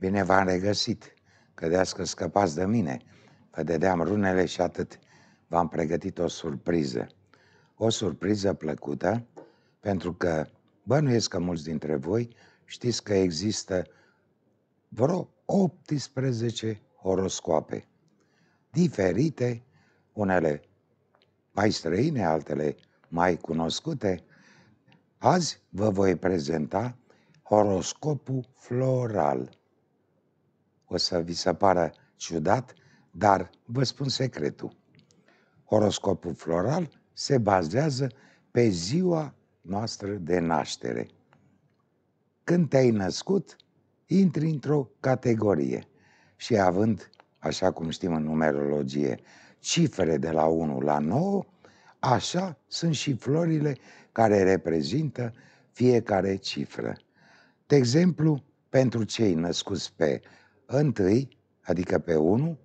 Bine v-am regăsit, credeați că scăpați de mine. Vă dădeam runele și atât v-am pregătit o surpriză. O surpriză plăcută, pentru că bănuiesc că mulți dintre voi știți că există vreo 18 horoscoape diferite, unele mai străine, altele mai cunoscute. Azi vă voi prezenta horoscopul floral o să vi se pară ciudat, dar vă spun secretul. Horoscopul floral se bazează pe ziua noastră de naștere. Când te-ai născut, intri într-o categorie și având, așa cum știm în numerologie, cifre de la 1 la 9, așa sunt și florile care reprezintă fiecare cifră. De exemplu, pentru cei născuți pe întâi, adică pe 1,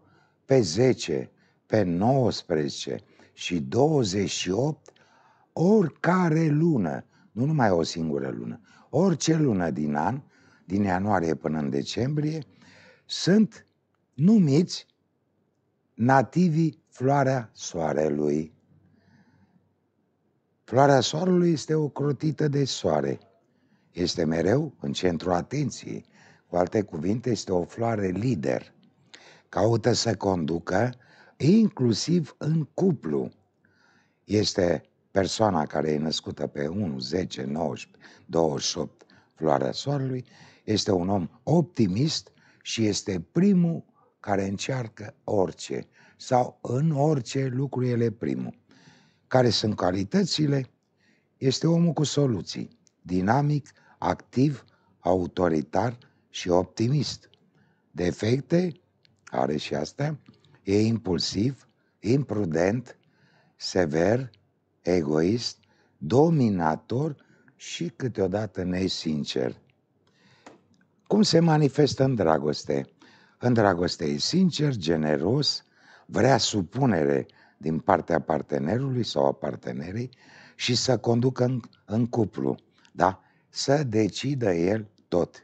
pe 10, pe 19 și 28, oricare lună, nu numai o singură lună, orice lună din an, din ianuarie până în decembrie, sunt numiți nativii floarea soarelui. Floarea soarelui este o crotită de soare. Este mereu în centrul atenției, cu alte cuvinte, este o floare lider. Caută să conducă inclusiv în cuplu. Este persoana care e născută pe 1, 10, 19, 28, floarea soarelui, este un om optimist și este primul care încearcă orice sau în orice lucru el e primul. Care sunt calitățile? Este omul cu soluții, dinamic, activ, autoritar, și optimist. Defecte are și astea. e impulsiv, imprudent, sever, egoist, dominator și câteodată nesincer. Cum se manifestă în dragoste? În dragoste e sincer, generos, vrea supunere din partea partenerului sau a partenerei și să conducă în, în cuplu, da? Să decidă el tot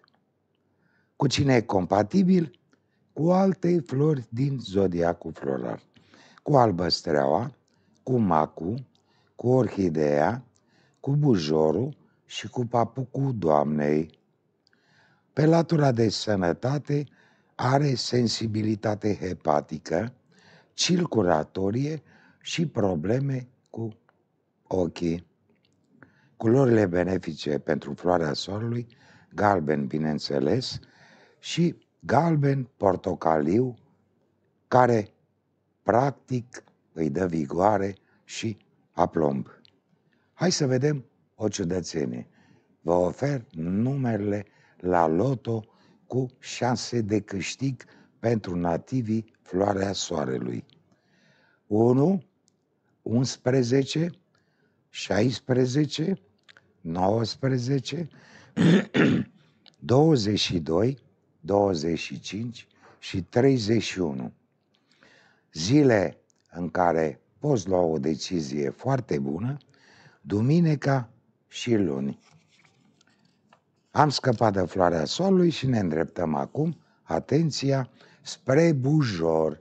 cu cine e compatibil cu alte flori din zodiacul floral, cu albăstreaua, cu macu, cu orhideea, cu bujorul și cu papucul doamnei. Pe latura de sănătate are sensibilitate hepatică, circulatorie și probleme cu ochii. Culorile benefice pentru floarea soarelui, galben, bineînțeles, și galben-portocaliu, care practic îi dă vigoare și aplomb. Hai să vedem o ciudățenie. Vă ofer numerele la loto cu șanse de câștig pentru nativii Floarea Soarelui. 1, 11, 16, 19, 22, 25 și 31. Zile în care poți lua o decizie foarte bună, duminica și luni. Am scăpat de floarea solului și ne îndreptăm acum, atenția, spre bujor,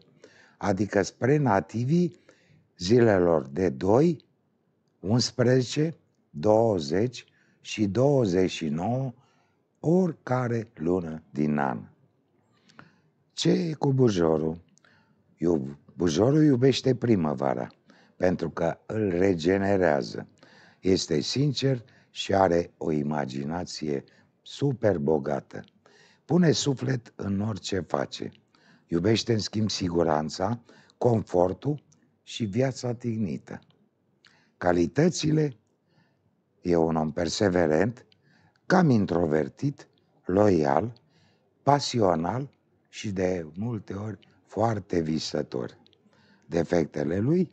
adică spre nativii zilelor de 2, 11, 20 și 29 oricare lună din an. Ce e cu bujorul? Iub, bujorul iubește primăvara, pentru că îl regenerează. Este sincer și are o imaginație super bogată. Pune suflet în orice face. Iubește, în schimb, siguranța, confortul și viața tignită. Calitățile e un om perseverent cam introvertit, loial, pasional și de multe ori foarte visător. Defectele lui?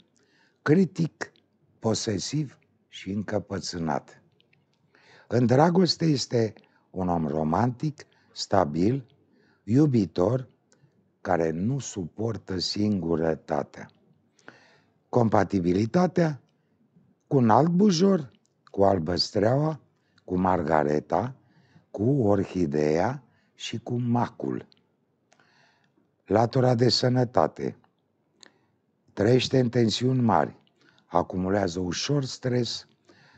Critic, posesiv și încăpățânat. În dragoste este un om romantic, stabil, iubitor, care nu suportă singurătatea. Compatibilitatea cu un alt bujor, cu albă streaua, cu margareta, cu orhideea și cu macul. Latura de sănătate. Trăiește în tensiuni mari, acumulează ușor stres,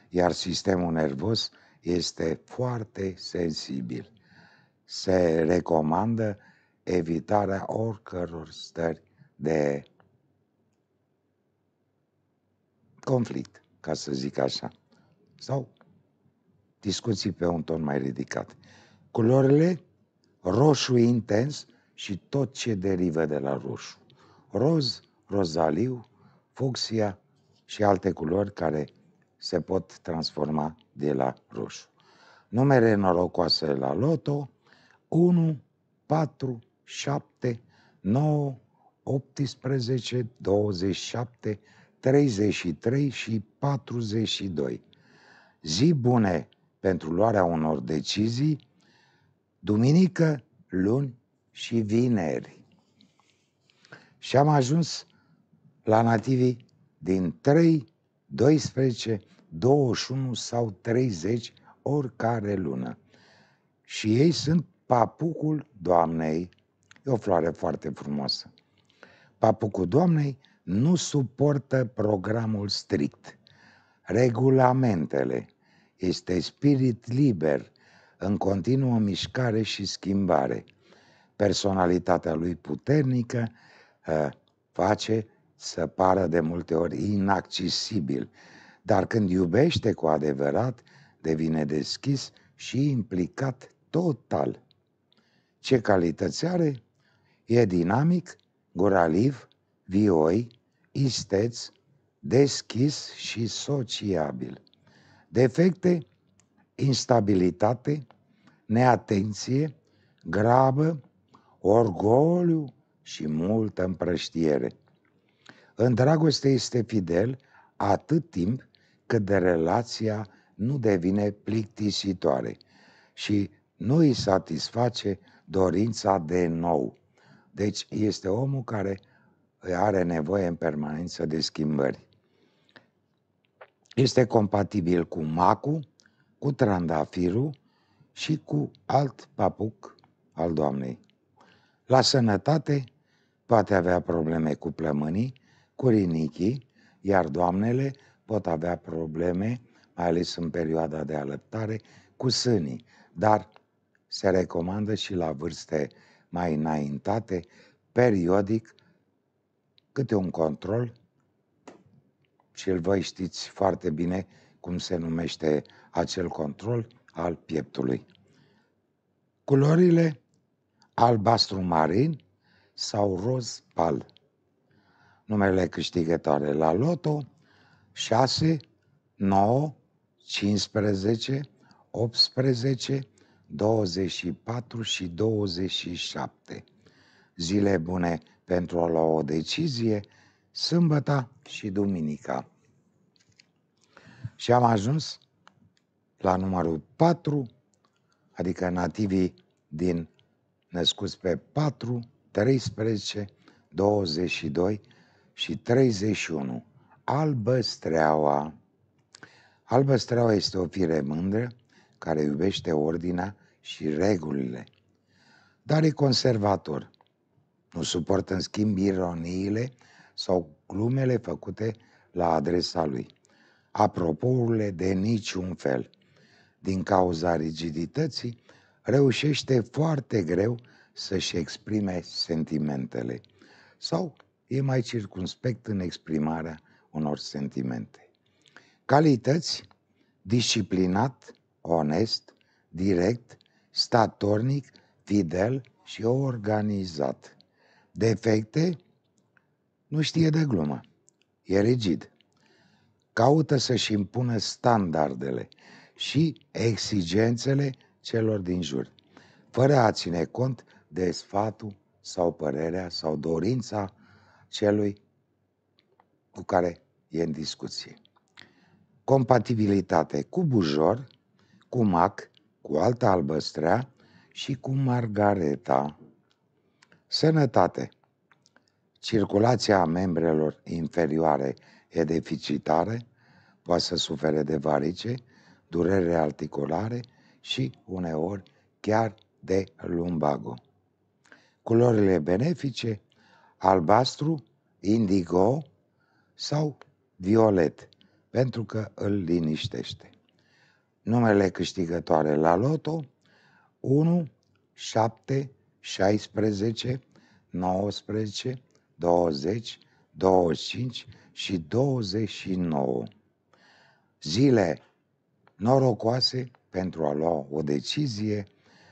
iar sistemul nervos este foarte sensibil. Se recomandă evitarea oricăror stări de conflict, ca să zic așa, sau discuții pe un ton mai ridicat. Culorile, roșu intens și tot ce derivă de la roșu. Roz, rozaliu, fucsia și alte culori care se pot transforma de la roșu. Numere norocoase la loto, 1, 4, 7, 9, 18, 27, 33 și 42. Zi bune pentru luarea unor decizii duminică, luni și vineri. Și am ajuns la nativii din 3, 12, 21 sau 30, oricare lună. Și ei sunt papucul Doamnei. E o floare foarte frumoasă. Papucul Doamnei nu suportă programul strict, regulamentele, este spirit liber, în continuă mișcare și schimbare. Personalitatea lui puternică ă, face să pară de multe ori inaccesibil, dar când iubește cu adevărat, devine deschis și implicat total. Ce calități are? E dinamic, goraliv, vioi, isteț, deschis și sociabil. Defecte, instabilitate, neatenție, grabă, orgoliu și multă împrăștiere. În dragoste este fidel atât timp cât de relația nu devine plictisitoare și nu îi satisface dorința de nou. Deci este omul care are nevoie în permanență de schimbări. Este compatibil cu macul, cu trandafirul și cu alt papuc al Doamnei. La sănătate poate avea probleme cu plămânii, cu rinichii, iar doamnele pot avea probleme, mai ales în perioada de alăptare, cu sânii, dar se recomandă și la vârste mai înaintate, periodic, câte un control și îl voi știți foarte bine cum se numește acel control al pieptului. Culorile albastru marin sau roz pal. Numele câștigătoare la loto 6, 9, 15, 18, 24 și 27. Zile bune pentru a lua o decizie sâmbăta și duminica. Și am ajuns la numărul 4, adică nativii din născuți pe 4, 13, 22 și 31. Albă streaua. Albă streaua este o fire mândră care iubește ordinea și regulile, dar e conservator. Nu suportă, în schimb, ironiile sau glumele făcute la adresa lui. Apropourile de niciun fel. Din cauza rigidității, reușește foarte greu să-și exprime sentimentele sau e mai circunspect în exprimarea unor sentimente. Calități, disciplinat, onest, direct, statornic, fidel și organizat. Defecte, nu știe de glumă. E rigid. Caută să-și impună standardele și exigențele celor din jur, fără a ține cont de sfatul sau părerea sau dorința celui cu care e în discuție. Compatibilitate cu bujor, cu mac, cu alta albăstrea și cu margareta. Sănătate. Circulația membrelor inferioare e deficitare, poate să sufere de varice, durere articulare și uneori chiar de lumbago. Culorile benefice, albastru, indigo sau violet, pentru că îl liniștește. Numele câștigătoare la loto 1, 7, 16, 19, 20, 25 și 29. Zile norocoase pentru a lua o decizie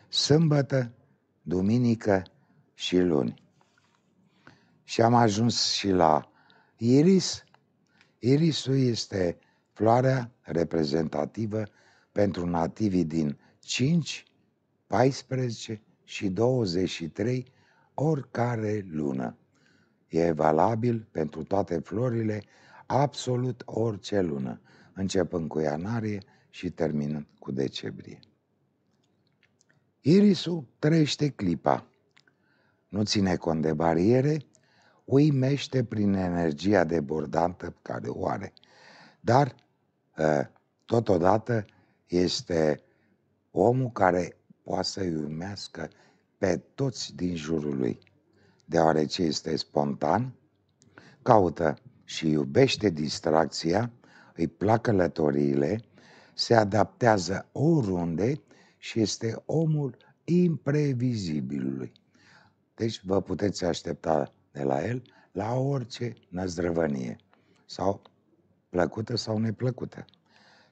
sâmbătă, duminică și luni. Și am ajuns și la iris. Irisul este floarea reprezentativă pentru nativii din 5, 14 și 23 oricare lună. E valabil pentru toate florile absolut orice lună, începând cu ianuarie și terminând cu decembrie. Irisul trăiește clipa. Nu ține cont de bariere, uimește prin energia debordantă care o are. Dar, ă, totodată, este omul care poate să-i urmească pe toți din jurul lui deoarece este spontan, caută și iubește distracția, îi plac călătoriile, se adaptează oriunde și este omul imprevizibilului. Deci vă puteți aștepta de la el la orice năzdrăvănie, sau plăcută sau neplăcută.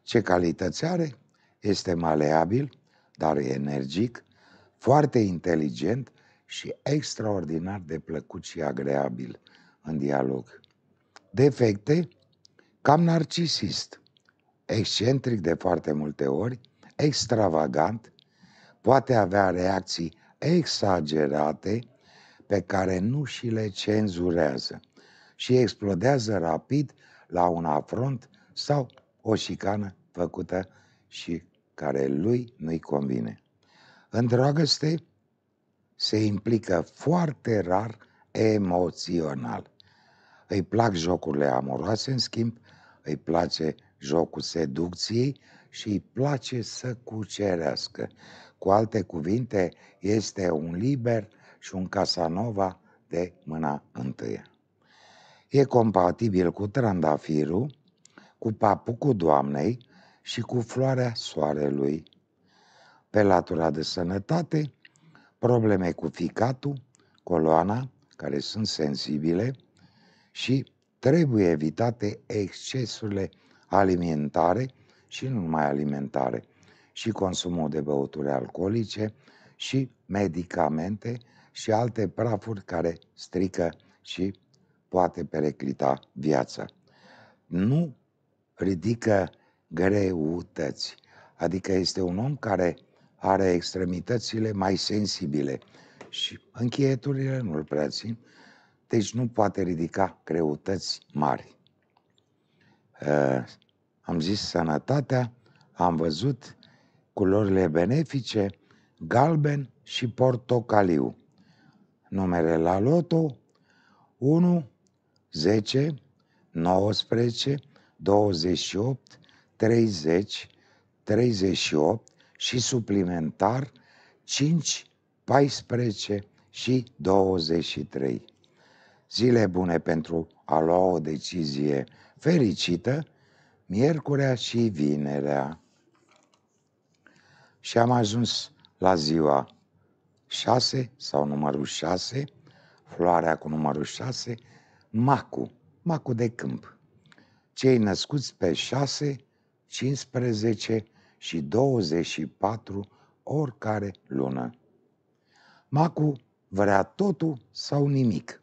Ce calități are? Este maleabil, dar energic, foarte inteligent, și extraordinar de plăcut și agreabil în dialog. Defecte? Cam narcisist, excentric de foarte multe ori, extravagant, poate avea reacții exagerate pe care nu și le cenzurează și explodează rapid la un afront sau o șicană făcută și care lui nu-i convine. În dragoste, se implică foarte rar emoțional. Îi plac jocurile amoroase, în schimb, îi place jocul seducției și îi place să cucerească. Cu alte cuvinte, este un liber și un Casanova de mâna întâia. E compatibil cu trandafirul, cu papucul doamnei și cu floarea soarelui. Pe latura de sănătate, probleme cu ficatul, coloana, care sunt sensibile și trebuie evitate excesurile alimentare și nu numai alimentare, și consumul de băuturi alcoolice și medicamente și alte prafuri care strică și poate pereclita viața. Nu ridică greutăți, adică este un om care are extremitățile mai sensibile și încheieturile nu-l prea țin, deci nu poate ridica greutăți mari. Uh, am zis sănătatea, am văzut culorile benefice, galben și portocaliu. Numere la loto 1, 10, 19, 28, 30, 38, și suplimentar 5, 14 și 23. Zile bune pentru a lua o decizie fericită, miercurea și vinerea. Și am ajuns la ziua 6 sau numărul 6, floarea cu numărul 6, macu, macu de câmp. Cei născuți pe 6, 15 și 24 oricare lună. Macu vrea totul sau nimic.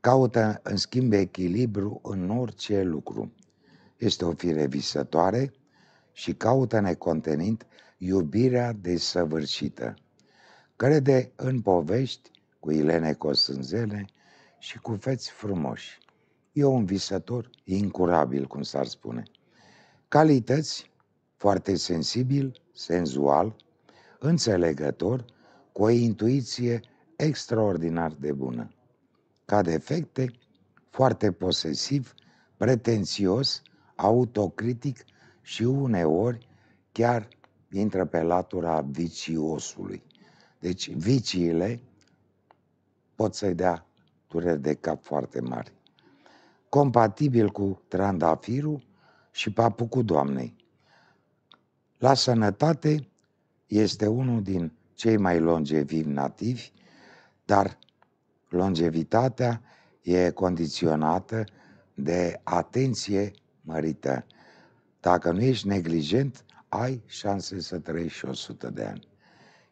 Caută, în schimb, echilibru în orice lucru. Este o fire visătoare și caută necontenit iubirea desăvârșită. Crede în povești cu Ilene Cosânzele și cu feți frumoși. E un visător incurabil, cum s-ar spune. Calități foarte sensibil, senzual, înțelegător, cu o intuiție extraordinar de bună. Ca defecte, foarte posesiv, pretențios, autocritic și uneori chiar intră pe latura viciosului. Deci viciile pot să-i dea dureri de cap foarte mari. Compatibil cu trandafirul și papucul doamnei. La sănătate este unul din cei mai longevivi nativi, dar longevitatea e condiționată de atenție mărită. Dacă nu ești neglijent, ai șanse să trăiești și 100 de ani.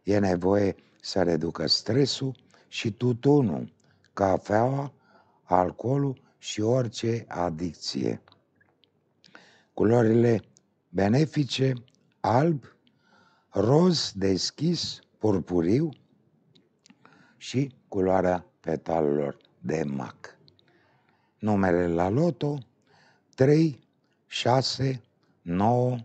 E nevoie să reducă stresul și tutunul, cafeaua, alcoolul și orice adicție. Culorile benefice alb, roz deschis, purpuriu și culoarea petalelor de mac. Numerele la loto 3, 6, 9,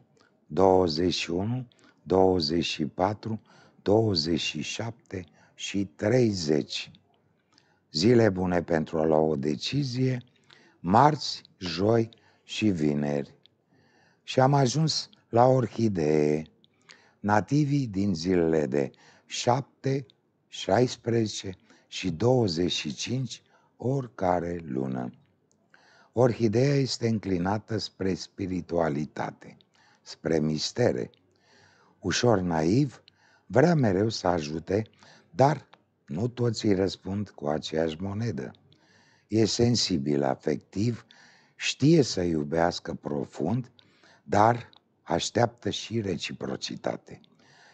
21, 24, 27 și 30. Zile bune pentru a lua o decizie, marți, joi și vineri. Și am ajuns la orhidee. Nativii din zilele de 7, 16 și 25 oricare lună. Orhideea este înclinată spre spiritualitate, spre mistere. Ușor naiv, vrea mereu să ajute, dar nu toți îi răspund cu aceeași monedă. E sensibil afectiv, știe să iubească profund, dar așteaptă și reciprocitate.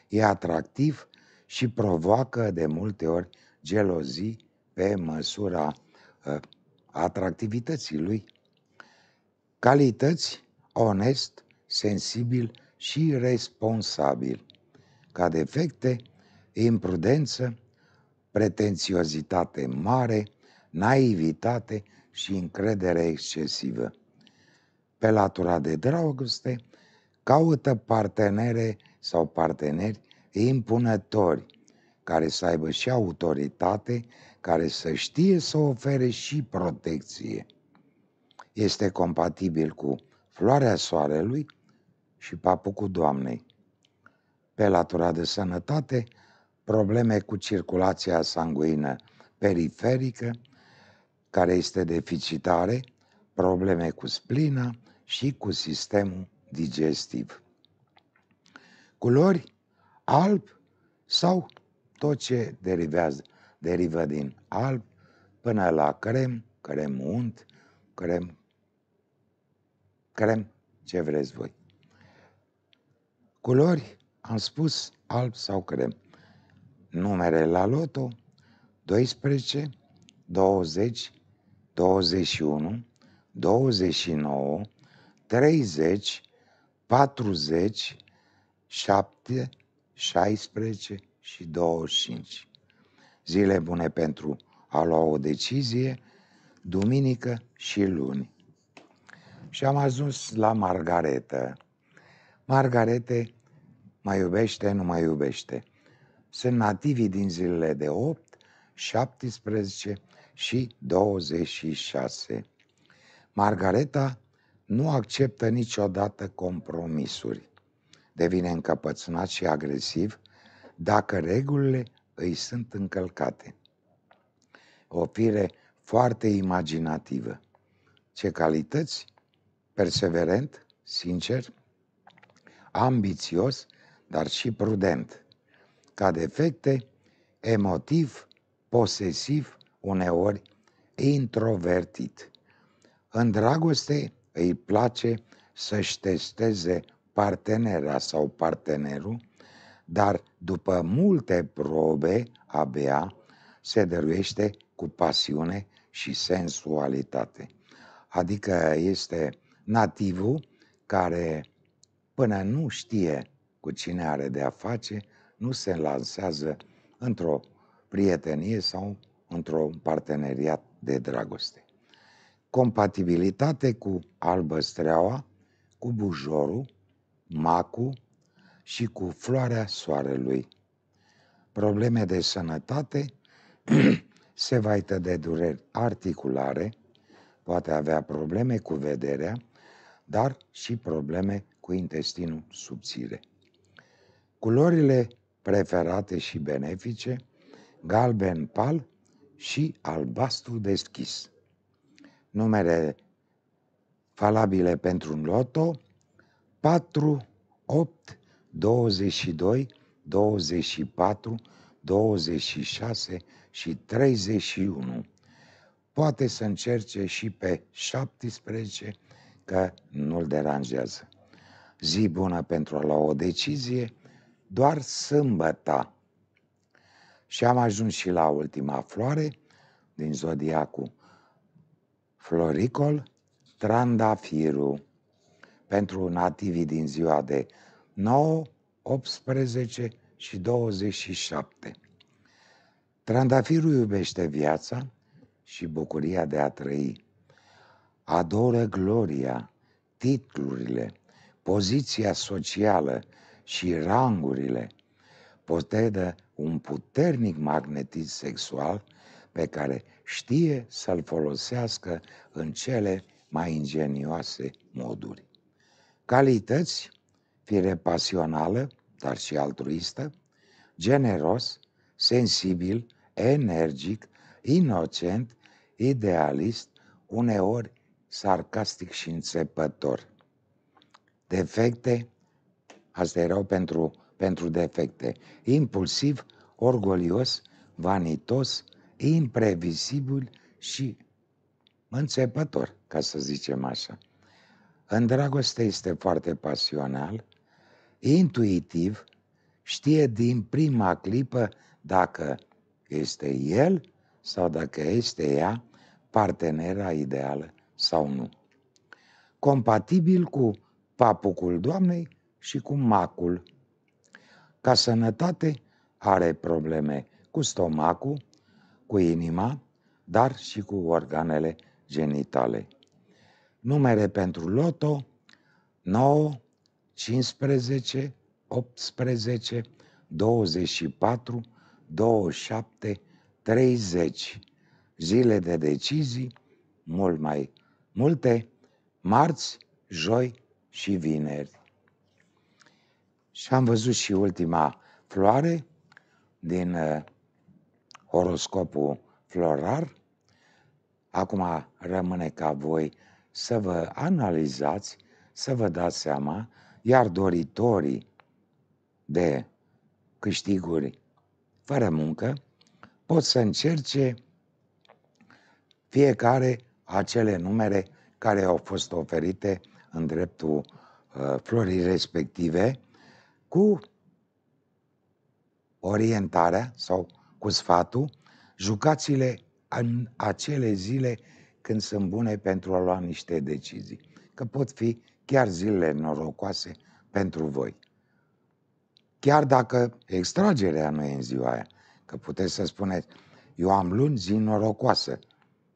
E atractiv și provoacă de multe ori gelozii pe măsura uh, atractivității lui. Calități onest, sensibil și responsabil. Ca defecte, imprudență, pretențiozitate mare, naivitate și încredere excesivă. Pe latura de dragoste, Caută partenere sau parteneri impunători care să aibă și autoritate, care să știe să ofere și protecție. Este compatibil cu floarea soarelui și papucul Doamnei. Pe latura de sănătate, probleme cu circulația sanguină periferică, care este deficitare, probleme cu splina și cu sistemul digestiv. Culori, alb sau tot ce derivează, derivă din alb până la crem, crem unt, crem, crem, ce vreți voi. Culori, am spus alb sau crem. Numere la loto 12, 20, 21, 29, 30, 40, 7, 16 și 25. Zile bune pentru a lua o decizie, duminică și luni. Și am ajuns la Margaretă. Margarete mai iubește, nu mai iubește. Sunt nativi din zilele de 8, 17 și 26. Margareta nu acceptă niciodată compromisuri. Devine încăpățânat și agresiv dacă regulile îi sunt încălcate. O fire foarte imaginativă. Ce calități? Perseverent, sincer, ambițios, dar și prudent. Ca defecte, emotiv, posesiv, uneori introvertit. În dragoste, îi place să-și testeze partenera sau partenerul, dar după multe probe, abia se dăruiește cu pasiune și sensualitate. Adică este nativul care până nu știe cu cine are de a face, nu se lansează într-o prietenie sau într-un parteneriat de dragoste compatibilitate cu albăstreaua, cu bujorul, macu și cu floarea soarelui. Probleme de sănătate, se va de dureri articulare, poate avea probleme cu vederea, dar și probleme cu intestinul subțire. Culorile preferate și benefice, galben pal și albastru deschis numere valabile pentru un loto 4, 8, 22, 24, 26 și 31. Poate să încerce și pe 17 că nu-l deranjează. Zi bună pentru a lua o decizie, doar sâmbăta. Și am ajuns și la ultima floare din zodiacul Floricol Trandafirul pentru nativii din ziua de 9, 18 și 27. Trandafirul iubește viața și bucuria de a trăi. Adoră gloria, titlurile, poziția socială și rangurile. Potedă un puternic magnetism sexual – pe care știe să-l folosească în cele mai ingenioase moduri. Calități, fire pasională, dar și altruistă, generos, sensibil, energic, inocent, idealist, uneori sarcastic și înțepător. Defecte, astea erau pentru, pentru defecte, impulsiv, orgolios, vanitos, imprevizibil și înțepător, ca să zicem așa. În dragoste este foarte pasional, intuitiv, știe din prima clipă dacă este el sau dacă este ea partenera ideală sau nu. Compatibil cu papucul doamnei și cu macul. Ca sănătate are probleme cu stomacul, cu inima, dar și cu organele genitale. Numere pentru loto 9, 15, 18, 24, 27, 30. Zile de decizii mult mai multe, marți, joi și vineri. Și am văzut și ultima floare din uh, horoscopul florar. Acum rămâne ca voi să vă analizați, să vă dați seama, iar doritorii de câștiguri fără muncă pot să încerce fiecare acele numere care au fost oferite în dreptul uh, florii respective cu orientarea sau cu sfatul, jucați-le în acele zile când sunt bune pentru a lua niște decizii. Că pot fi chiar zilele norocoase pentru voi. Chiar dacă extragerea nu e în ziua aia, că puteți să spuneți, eu am luni zi norocoasă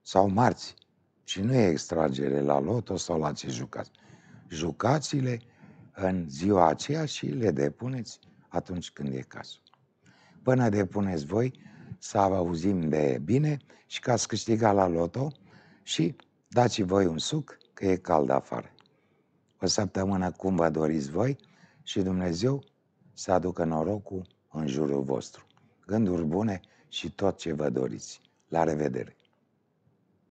sau marți și nu e extragere la loto sau la ce jucați. Jucați-le în ziua aceea și le depuneți atunci când e cazul până depuneți voi să auzim de bine și că ați câștigat la loto și dați voi un suc că e cald afară. O săptămână cum vă doriți voi și Dumnezeu să aducă norocul în jurul vostru. Gânduri bune și tot ce vă doriți. La revedere!